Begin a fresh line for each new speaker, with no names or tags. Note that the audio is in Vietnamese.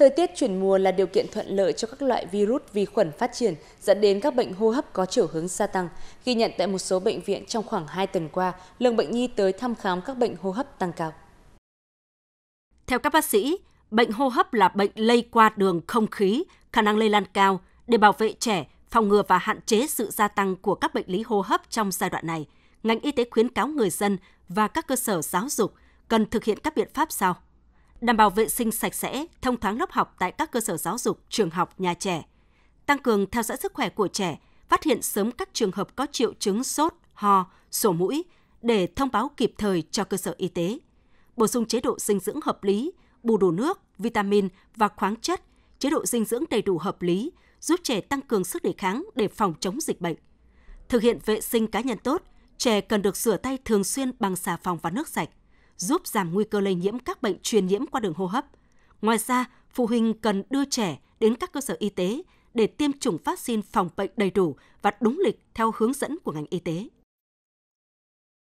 Thời tiết chuyển mùa là điều kiện thuận lợi cho các loại virus vi khuẩn phát triển, dẫn đến các bệnh hô hấp có chiều hướng gia tăng. Ghi nhận tại một số bệnh viện trong khoảng 2 tuần qua, lượng bệnh nhi tới thăm khám các bệnh hô hấp tăng cao.
Theo các bác sĩ, bệnh hô hấp là bệnh lây qua đường không khí, khả năng lây lan cao. Để bảo vệ trẻ, phòng ngừa và hạn chế sự gia tăng của các bệnh lý hô hấp trong giai đoạn này, ngành y tế khuyến cáo người dân và các cơ sở giáo dục cần thực hiện các biện pháp sau đảm bảo vệ sinh sạch sẽ, thông thoáng lớp học tại các cơ sở giáo dục, trường học, nhà trẻ, tăng cường theo dõi sức khỏe của trẻ, phát hiện sớm các trường hợp có triệu chứng sốt, ho, sổ mũi để thông báo kịp thời cho cơ sở y tế, bổ sung chế độ dinh dưỡng hợp lý, bù đủ nước, vitamin và khoáng chất, chế độ dinh dưỡng đầy đủ hợp lý, giúp trẻ tăng cường sức đề kháng để phòng chống dịch bệnh. Thực hiện vệ sinh cá nhân tốt, trẻ cần được rửa tay thường xuyên bằng xà phòng và nước sạch, giúp giảm nguy cơ lây nhiễm các bệnh truyền nhiễm qua đường hô hấp. Ngoài ra, phụ huynh cần đưa trẻ đến các cơ sở y tế để tiêm chủng vaccine phòng bệnh đầy đủ và đúng lịch theo hướng dẫn của ngành y tế.